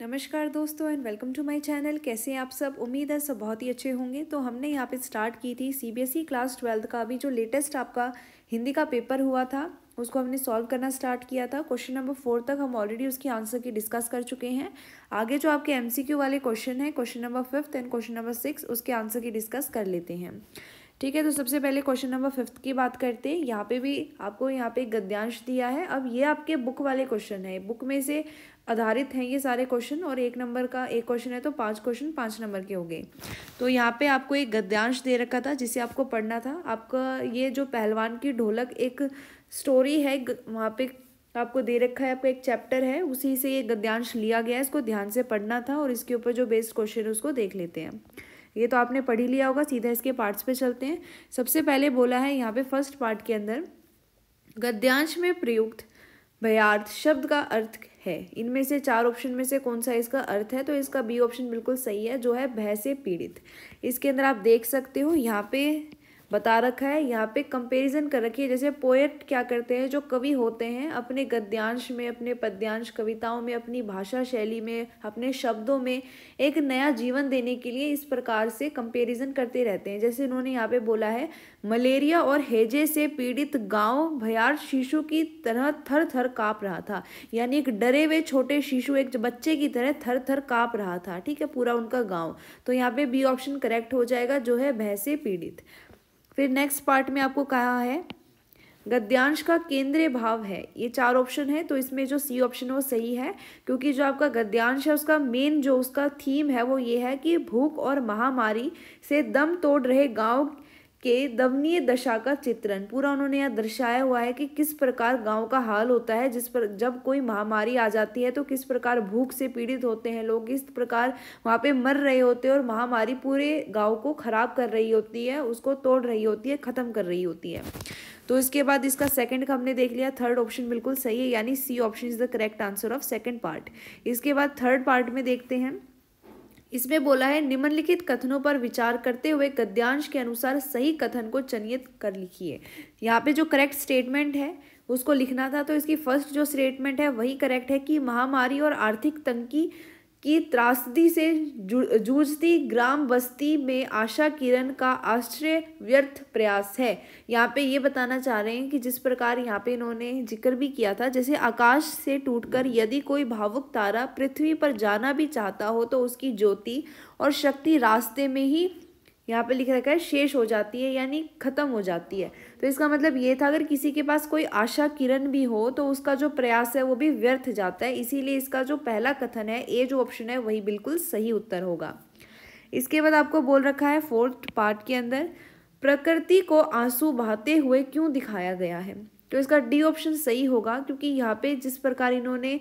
नमस्कार दोस्तों and welcome to my channel कैसे हैं आप सब उम्मीद है सब बहुत ही अच्छे होंगे तो हमने यहाँ पे स्टार्ट की थी सीबीएसई क्लास ट्वेल्थ का अभी जो लेटेस्ट आपका हिंदी का पेपर हुआ था उसको हमने सॉल्व करना स्टार्ट किया था क्वेश्चन नंबर फोर तक हम ऑलरेडी उसकी आंसर की डिस्कस कर चुके हैं आगे जो आपके एम वाले क्वेश्चन हैं question number fifth and question number six उसके आंसर की डिस्कस कर लेते हैं ठीक है तो सबसे पहले क्वेश्चन नंबर फिफ्थ की बात करते हैं यहाँ पे भी आपको यहाँ पे गद्यांश दिया है अब ये आपके बुक वाले क्वेश्चन है बुक में से आधारित हैं ये सारे क्वेश्चन और एक नंबर का एक क्वेश्चन है तो पांच क्वेश्चन पांच नंबर के हो गए तो यहाँ पे आपको एक गद्यांश दे रखा था जिसे आपको पढ़ना था आपका ये जो पहलवान की ढोलक एक स्टोरी है वहाँ पे आपको दे रखा है आपका एक चैप्टर है उसी से ये गद्यांश लिया गया है इसको ध्यान से पढ़ना था और इसके ऊपर जो बेस्ट क्वेश्चन है उसको देख लेते हैं ये तो आपने पढ़ ही लिया होगा सीधा इसके पार्ट्स पे चलते हैं सबसे पहले बोला है यहाँ पे फर्स्ट पार्ट के अंदर गद्यांश में प्रयुक्त भयार्थ शब्द का अर्थ है इनमें से चार ऑप्शन में से कौन सा इसका अर्थ है तो इसका बी ऑप्शन बिल्कुल सही है जो है भय से पीड़ित इसके अंदर आप देख सकते हो यहाँ पे बता रखा है यहाँ पे कंपैरिजन कर रखी है जैसे पोएट क्या करते हैं जो कवि होते हैं अपने गद्यांश में अपने पद्यांश कविताओं में अपनी भाषा शैली में अपने शब्दों में एक नया जीवन देने के लिए इस प्रकार से कंपैरिजन करते रहते हैं जैसे उन्होंने यहाँ पे बोला है मलेरिया और हेजे से पीड़ित गाँव भयार शिशु की तरह थर थर काँप रहा था यानी एक डरे हुए छोटे शिशु एक बच्चे की तरह थर थर काँप रहा था ठीक है पूरा उनका गाँव तो यहाँ पे बी ऑप्शन करेक्ट हो जाएगा जो है भय से पीड़ित फिर नेक्स्ट पार्ट में आपको कहा है गद्यांश का केंद्रीय भाव है ये चार ऑप्शन है तो इसमें जो सी ऑप्शन है वो सही है क्योंकि जो आपका गद्यांश है उसका मेन जो उसका थीम है वो ये है कि भूख और महामारी से दम तोड़ रहे गांव के दमनीय दशा का चित्रण पूरा उन्होंने यहाँ दर्शाया हुआ है कि किस प्रकार गांव का हाल होता है जिस पर जब कोई महामारी आ जाती है तो किस प्रकार भूख से पीड़ित होते हैं लोग इस प्रकार वहाँ पे मर रहे होते हैं और महामारी पूरे गांव को ख़राब कर रही होती है उसको तोड़ रही होती है ख़त्म कर रही होती है तो इसके बाद इसका सेकंड का हमने देख लिया थर्ड ऑप्शन बिल्कुल सही है यानी C option is the correct answer of second part इसके बाद थर्ड पार्ट में देखते हैं इसमें बोला है निम्नलिखित कथनों पर विचार करते हुए गद्यांश के अनुसार सही कथन को चयनित कर लिखिए यहाँ पे जो करेक्ट स्टेटमेंट है उसको लिखना था तो इसकी फर्स्ट जो स्टेटमेंट है वही करेक्ट है कि महामारी और आर्थिक तंगी की त्रासदी से जूझती ग्राम बस्ती में आशा किरण का आश्चर्य व्यर्थ प्रयास है यहाँ पे ये बताना चाह रहे हैं कि जिस प्रकार यहाँ पे इन्होंने जिक्र भी किया था जैसे आकाश से टूटकर यदि कोई भावुक तारा पृथ्वी पर जाना भी चाहता हो तो उसकी ज्योति और शक्ति रास्ते में ही यहाँ पे लिख रखा है शेष हो जाती है यानी ख़त्म हो जाती है तो इसका मतलब ये था अगर किसी के पास कोई आशा किरण भी हो तो उसका जो प्रयास है वो भी व्यर्थ जाता है इसीलिए इसका जो पहला कथन है ए जो ऑप्शन है वही बिल्कुल सही उत्तर होगा इसके बाद आपको बोल रखा है फोर्थ पार्ट के अंदर प्रकृति को आंसू बहाते हुए क्यों दिखाया गया है तो इसका डी ऑप्शन सही होगा क्योंकि यहाँ पे जिस प्रकार इन्होंने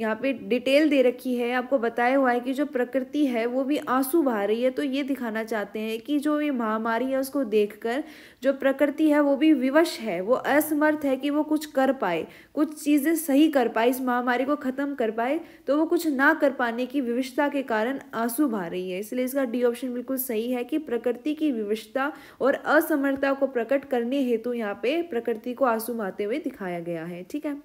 यहाँ पे डिटेल दे रखी है आपको बताया हुआ है कि जो प्रकृति है वो भी आंसू बहा रही है तो ये दिखाना चाहते हैं कि जो ये महामारी है उसको देखकर जो प्रकृति है वो भी विवश है वो असमर्थ है कि वो कुछ कर पाए कुछ चीज़ें सही कर पाए इस महामारी को ख़त्म कर पाए तो वो कुछ ना कर पाने की विवशता के कारण आंसू बहा रही है इसलिए इसका डी ऑप्शन बिल्कुल सही है कि प्रकृति की विवशता और असमर्थता को प्रकट करने हेतु यहाँ पर प्रकृति को आंसू बहाते हुए दिखाया गया है ठीक है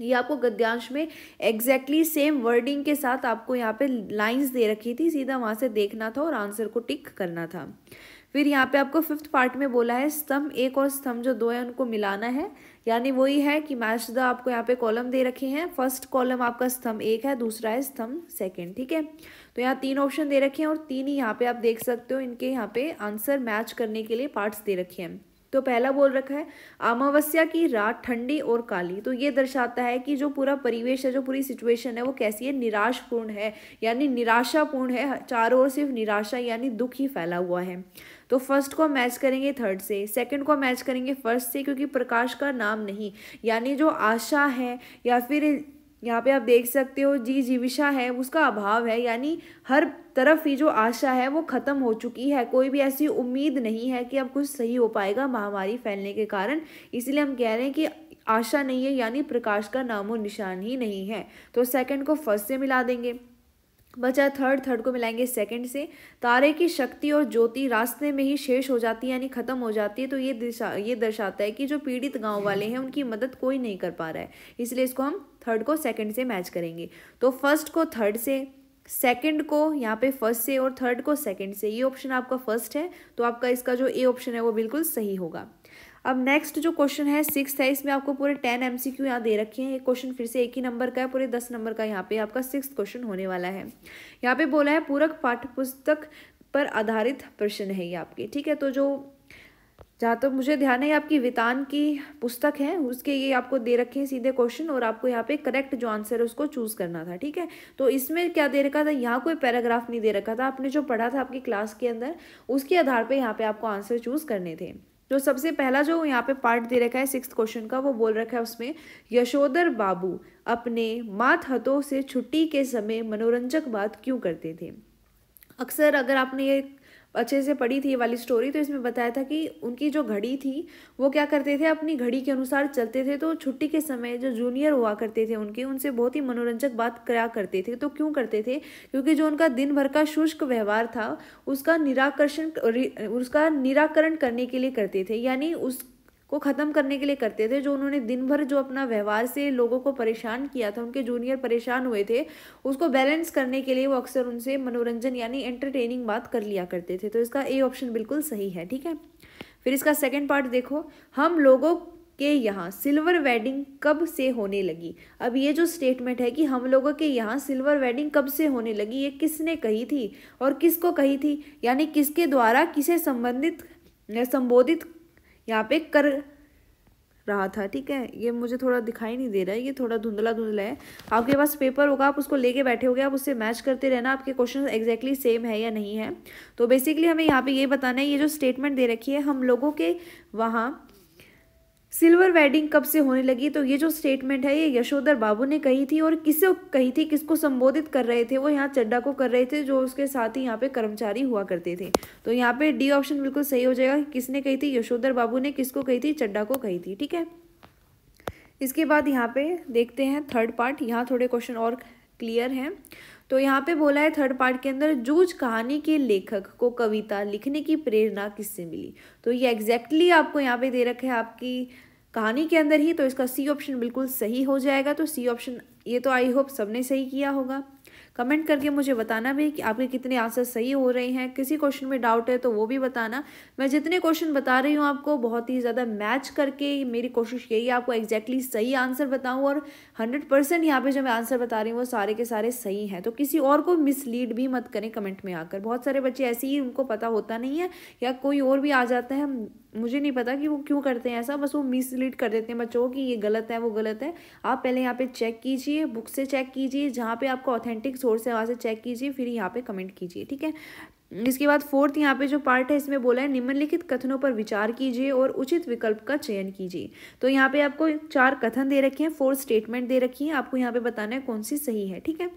ये आपको गद्यांश में एग्जैक्टली सेम वर्डिंग के साथ आपको यहाँ पे लाइंस दे रखी थी सीधा वहाँ से देखना था और आंसर को टिक करना था फिर यहाँ पे आपको फिफ्थ पार्ट में बोला है स्तंभ एक और स्तंभ जो दो है उनको मिलाना है यानी वही है कि मैच द आपको यहाँ पे कॉलम दे रखे हैं फर्स्ट कॉलम आपका स्तंभ एक है दूसरा है स्तंभ सेकंड ठीक है तो यहाँ तीन ऑप्शन दे रखे हैं और तीन ही यहाँ पे आप देख सकते हो इनके यहाँ पे आंसर मैच करने के लिए पार्ट्स दे रखे हैं तो पहला बोल रखा है अमावस्या की रात ठंडी और काली तो ये दर्शाता है कि जो पूरा परिवेश है जो पूरी सिचुएशन है वो कैसी है निराशपूर्ण है यानी निराशापूर्ण है चारों ओर सिर्फ निराशा यानी दुख ही फैला हुआ है तो फर्स्ट को मैच करेंगे थर्ड से सेकंड को मैच करेंगे फर्स्ट से क्योंकि प्रकाश का नाम नहीं यानी जो आशा है या फिर यहाँ पे आप देख सकते हो जी जीविशा है उसका अभाव है यानी हर तरफ ही जो आशा है वो ख़त्म हो चुकी है कोई भी ऐसी उम्मीद नहीं है कि अब कुछ सही हो पाएगा महामारी फैलने के कारण इसलिए हम कह रहे हैं कि आशा नहीं है यानी प्रकाश का नामो निशान ही नहीं है तो सेकंड को फर्स्ट से मिला देंगे बचा थर्ड थर्ड को मिलाएंगे सेकंड से तारे की शक्ति और ज्योति रास्ते में ही शेष हो जाती है यानी ख़त्म हो जाती है तो ये दिशा ये दर्शाता है कि जो पीड़ित गांव वाले हैं उनकी मदद कोई नहीं कर पा रहा है इसलिए इसको हम थर्ड को सेकंड से मैच करेंगे तो फर्स्ट को थर्ड से सेकंड को यहाँ पे फर्स्ट से और थर्ड को सेकंड से ये ऑप्शन आपका फर्स्ट है तो आपका इसका जो ए ऑप्शन है वो बिल्कुल सही होगा अब नेक्स्ट जो क्वेश्चन है सिक्स है इसमें आपको पूरे टेन एम सी क्यू यहाँ दे रखे हैं एक क्वेश्चन फिर से एक ही नंबर का है पूरे दस नंबर का यहाँ पे आपका सिक्स क्वेश्चन होने वाला है यहाँ पे बोला है पूरक पाठ्य पुस्तक पर आधारित प्रश्न है ये आपके ठीक है तो जो जहाँ तक तो मुझे ध्यान है आपकी वितान की पुस्तक है उसके ये आपको दे रखे हैं सीधे क्वेश्चन और आपको यहाँ पे करेक्ट जो आंसर है उसको चूज करना था ठीक है तो इसमें क्या दे रखा था यहाँ कोई पैराग्राफ नहीं दे रखा था आपने जो पढ़ा था आपकी क्लास के अंदर उसके आधार पे यहाँ पे आपको आंसर चूज करने थे जो तो सबसे पहला जो यहाँ पे पार्ट दे रखा है सिक्स क्वेश्चन का वो बोल रखा है उसमें यशोदर बाबू अपने मात हथों से छुट्टी के समय मनोरंजक बात क्यों करते थे अक्सर अगर आपने ये अच्छे से पढ़ी थी ये वाली स्टोरी तो इसमें बताया था कि उनकी जो घड़ी थी वो क्या करते थे अपनी घड़ी के अनुसार चलते थे तो छुट्टी के समय जो जूनियर हुआ करते थे उनके उनसे बहुत ही मनोरंजक बात क्या करते थे तो क्यों करते थे क्योंकि जो उनका दिन भर का शुष्क व्यवहार था उसका निराकर्षण उसका निराकरण करने के लिए करते थे यानी उस को ख़त्म करने के लिए करते थे जो उन्होंने दिन भर जो अपना व्यवहार से लोगों को परेशान किया था उनके जूनियर परेशान हुए थे उसको बैलेंस करने के लिए वो अक्सर उनसे मनोरंजन यानी एंटरटेनिंग बात कर लिया करते थे तो इसका ए ऑप्शन बिल्कुल सही है ठीक है फिर इसका सेकेंड पार्ट देखो हम लोगों के यहाँ सिल्वर वेडिंग कब से होने लगी अब ये जो स्टेटमेंट है कि हम लोगों के यहाँ सिल्वर वेडिंग कब से होने लगी ये किसने कही थी और किसको कही थी यानी किसके द्वारा किसे संबंधित संबोधित यहाँ पे कर रहा था ठीक है ये मुझे थोड़ा दिखाई नहीं दे रहा है ये थोड़ा धुंधला धुंधला है आपके पास पेपर होगा आप उसको लेके बैठे होगे आप उससे मैच करते रहना आपके क्वेश्चन एग्जैक्टली सेम है या नहीं है तो बेसिकली हमें यहाँ पे ये बताना है ये जो स्टेटमेंट दे रखी है हम लोगों के वहाँ सिल्वर वेडिंग कब से होने लगी तो ये जो स्टेटमेंट है ये यशोधर बाबू ने कही थी और किसे कही थी किसको संबोधित कर रहे थे वो यहाँ चड्डा को कर रहे थे जो उसके साथ ही यहाँ पे कर्मचारी हुआ करते थे तो यहाँ पे डी ऑप्शन बिल्कुल सही हो जाएगा किसने कही थी यशोधर बाबू ने किसको कही थी चड्डा को कही थी ठीक है इसके बाद यहाँ पे देखते हैं थर्ड पार्ट यहाँ थोड़े क्वेश्चन और क्लियर है तो यहाँ पे बोला है थर्ड पार्ट के अंदर जूझ कहानी के लेखक को कविता लिखने की प्रेरणा किससे मिली तो ये एग्जैक्टली आपको यहाँ पे दे रखा है आपकी कहानी के अंदर ही तो इसका सी ऑप्शन बिल्कुल सही हो जाएगा तो सी ऑप्शन ये तो आई होप सबने सही किया होगा कमेंट करके मुझे बताना भी कि आपके कितने आंसर सही हो रहे हैं किसी क्वेश्चन में डाउट है तो वो भी बताना मैं जितने क्वेश्चन बता रही हूँ आपको बहुत ही ज़्यादा मैच करके मेरी कोशिश यही है आपको एग्जैक्टली exactly सही आंसर बताऊँ और हंड्रेड परसेंट यहाँ पर जो मैं आंसर बता रही हूँ वो सारे के सारे सही हैं तो किसी और को मिसलीड भी मत करें कमेंट में आकर बहुत सारे बच्चे ऐसे ही उनको पता होता नहीं है या कोई और भी आ जाता है मुझे नहीं पता कि वो क्यों करते हैं ऐसा बस वो मिसलीड कर देते हैं बच्चों को कि ये गलत है वो गलत है आप पहले यहाँ पे चेक कीजिए बुक से चेक कीजिए जहाँ पे आपका ऑथेंटिक सोर्स है वहाँ से चेक कीजिए फिर यहाँ पे कमेंट कीजिए ठीक है इसके बाद फोर्थ यहाँ पे जो पार्ट है इसमें बोला है निम्नलिखित कथनों पर विचार कीजिए और उचित विकल्प का चयन कीजिए तो यहाँ पे आपको चार कथन दे रखे हैं फोर्थ स्टेटमेंट दे रखी है आपको यहाँ पे बताना है कौन सी सही है ठीक है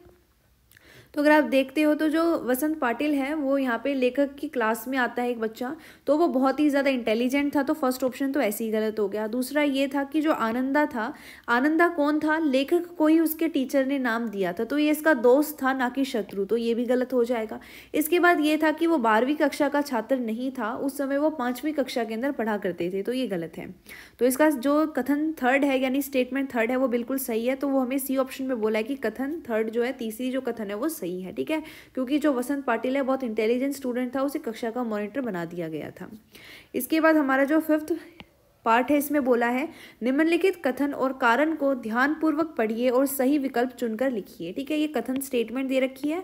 तो अगर आप देखते हो तो जो वसंत पाटिल है वो यहाँ पे लेखक की क्लास में आता है एक बच्चा तो वो बहुत ही ज़्यादा इंटेलिजेंट था तो फर्स्ट ऑप्शन तो ऐसे ही गलत हो गया दूसरा ये था कि जो आनंदा था आनंदा कौन था लेखक को ही उसके टीचर ने नाम दिया था तो ये इसका दोस्त था ना कि शत्रु तो ये भी गलत हो जाएगा इसके बाद ये था कि वो बारहवीं कक्षा का छात्र नहीं था उस समय वो पाँचवीं कक्षा के अंदर पढ़ा करते थे तो ये गलत है तो इसका जो कथन थर्ड है यानी स्टेटमेंट थर्ड है वो बिल्कुल सही है तो वो हमें सी ऑप्शन में बोला है कि कथन थर्ड जो है तीसरी जो कथन है वो सही है ठीक है क्योंकि जो वसंत पाटिल है बहुत इंटेलिजेंट स्टूडेंट था उसे कक्षा का मॉनिटर बना दिया गया था इसके बाद हमारा जो फिफ्थ पार्ट है इसमें बोला है निम्नलिखित कथन और कारण को ध्यानपूर्वक पढ़िए और सही विकल्प चुनकर लिखिए ठीक है ये कथन स्टेटमेंट दे रखी है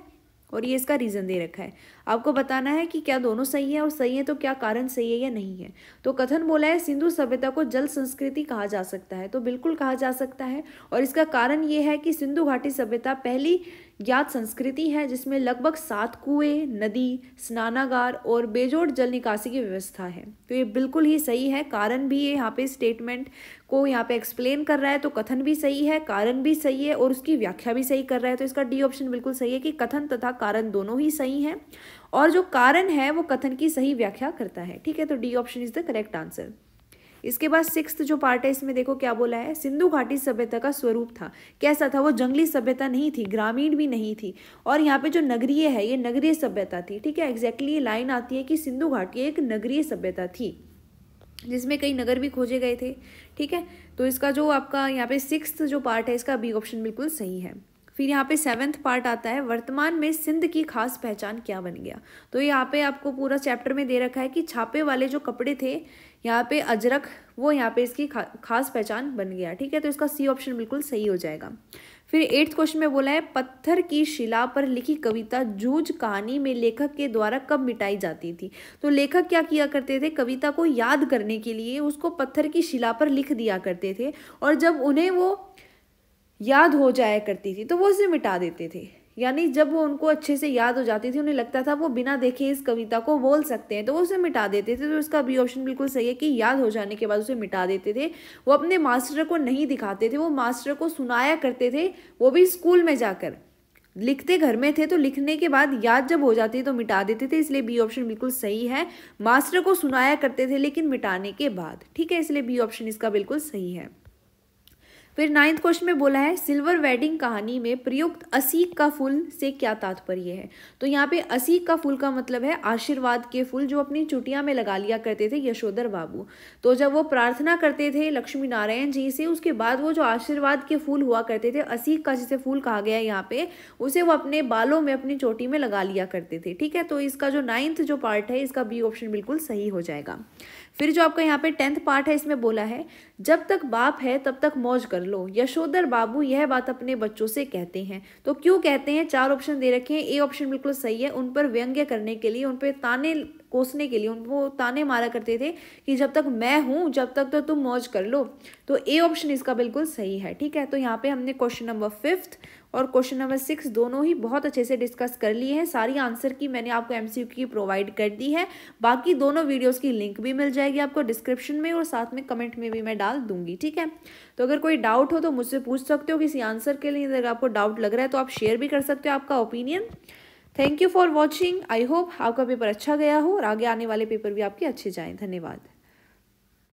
और ये इसका रीज़न दे रखा है आपको बताना है कि क्या दोनों सही है और सही है तो क्या कारण सही है या नहीं है तो कथन बोला है सिंधु सभ्यता को जल संस्कृति कहा जा सकता है तो बिल्कुल कहा जा सकता है और इसका कारण ये है कि सिंधु घाटी सभ्यता पहली ज्ञात संस्कृति है जिसमें लगभग सात कुएं नदी स्नानागार और बेजोड़ जल निकासी की व्यवस्था है तो ये बिल्कुल ही सही है कारण भी ये यहाँ पे स्टेटमेंट को यहाँ पे एक्सप्लेन कर रहा है तो कथन भी सही है कारण भी सही है और उसकी व्याख्या भी सही कर रहा है तो इसका डी ऑप्शन बिल्कुल सही है कि कथन तथा कारण दोनों ही सही हैं और जो कारण है वो कथन की सही व्याख्या करता है ठीक है तो D option is the correct answer इसके बाद सिक्स जो पार्ट है इसमें देखो क्या बोला है सिंधु घाटी सभ्यता का स्वरूप था कैसा था वो जंगली सभ्यता नहीं थी ग्रामीण भी नहीं थी और यहाँ पे जो नगरीय है ये नगरीय सभ्यता थी ठीक है एग्जैक्टली ये लाइन आती है कि सिंधु घाटी एक नगरीय सभ्यता थी जिसमें कई नगर भी खोजे गए थे ठीक है तो इसका जो आपका यहाँ पे सिक्स जो पार्ट है इसका बी ऑप्शन बिल्कुल सही है फिर यहाँ पे सेवन्थ पार्ट आता है वर्तमान में सिंध की खास पहचान क्या बन गया तो यहाँ पे आपको पूरा चैप्टर में दे रखा है कि छापे वाले जो कपड़े थे यहाँ पे अजरक वो यहाँ पे इसकी खा, खास पहचान बन गया ठीक है तो इसका सी ऑप्शन बिल्कुल सही हो जाएगा फिर एट्थ क्वेश्चन में बोला है पत्थर की शिला पर लिखी कविता जूझ कहानी में लेखक के द्वारा कब मिटाई जाती थी तो लेखक क्या किया करते थे कविता को याद करने के लिए उसको पत्थर की शिला पर लिख दिया करते थे और जब उन्हें वो याद हो जाया करती थी तो वो उसे मिटा देते थे यानी जब वो उनको अच्छे से याद हो जाती थी उन्हें लगता था वो बिना देखे इस कविता को बोल सकते हैं तो वो उसे मिटा देते थे तो इसका भी ऑप्शन बिल्कुल सही है कि याद हो जाने के बाद उसे मिटा देते थे वो अपने मास्टर को नहीं दिखाते थे वो मास्टर को सुनाया करते थे वो भी स्कूल में जाकर लिखते घर में थे तो लिखने के बाद याद जब हो जाती तो मिटा देते थे इसलिए बी ऑप्शन बिल्कुल सही है मास्टर को सुनाया करते थे लेकिन मिटाने के बाद ठीक है इसलिए बी ऑप्शन इसका बिल्कुल सही है फिर नाइन्थ क्वेश्चन में बोला है सिल्वर वेडिंग कहानी में प्रयुक्त असीक का फूल से क्या तात्पर्य है तो यहाँ पे असीक का फूल का मतलब है आशीर्वाद के फूल जो अपनी चुटिया में लगा लिया करते थे यशोधर बाबू तो जब वो प्रार्थना करते थे लक्ष्मी नारायण जी से उसके बाद वो जो आशीर्वाद के फूल हुआ करते थे असीक का जिसे फूल कहा गया है यहाँ पे उसे वो अपने बालों में अपनी चोटी में लगा लिया करते थे ठीक है तो इसका जो नाइन्थ जो पार्ट है इसका बी ऑप्शन बिल्कुल सही हो जाएगा फिर जो आपका यहाँ पे टेंथ पार्ट है इसमें बोला है जब तक बाप है तब तक मौज कर लो यशोधर बाबू यह बात अपने बच्चों से कहते हैं तो क्यों कहते हैं चार ऑप्शन दे रखे हैं ए ऑप्शन बिल्कुल सही है उन पर व्यंग्य करने के लिए उन पर ताने कोसने के लिए उनको ताने मारा करते थे कि जब तक मैं हूँ जब तक तो तुम मौज कर लो तो ए ऑप्शन इसका बिल्कुल सही है ठीक है तो यहाँ पे हमने क्वेश्चन नंबर फिफ्थ और क्वेश्चन नंबर सिक्स दोनों ही बहुत अच्छे से डिस्कस कर लिए हैं सारी आंसर की मैंने आपको एमसीक्यू की प्रोवाइड कर दी है बाकी दोनों वीडियोस की लिंक भी मिल जाएगी आपको डिस्क्रिप्शन में और साथ में कमेंट में भी मैं डाल दूंगी ठीक है तो अगर कोई डाउट हो तो मुझसे पूछ सकते हो किसी आंसर के लिए अगर आपको डाउट लग रहा है तो आप शेयर भी कर सकते हो आपका opinion thank you for watching I hope आपका पेपर अच्छा गया हो और आगे आने वाले पेपर भी आपके अच्छे जाएँ धन्यवाद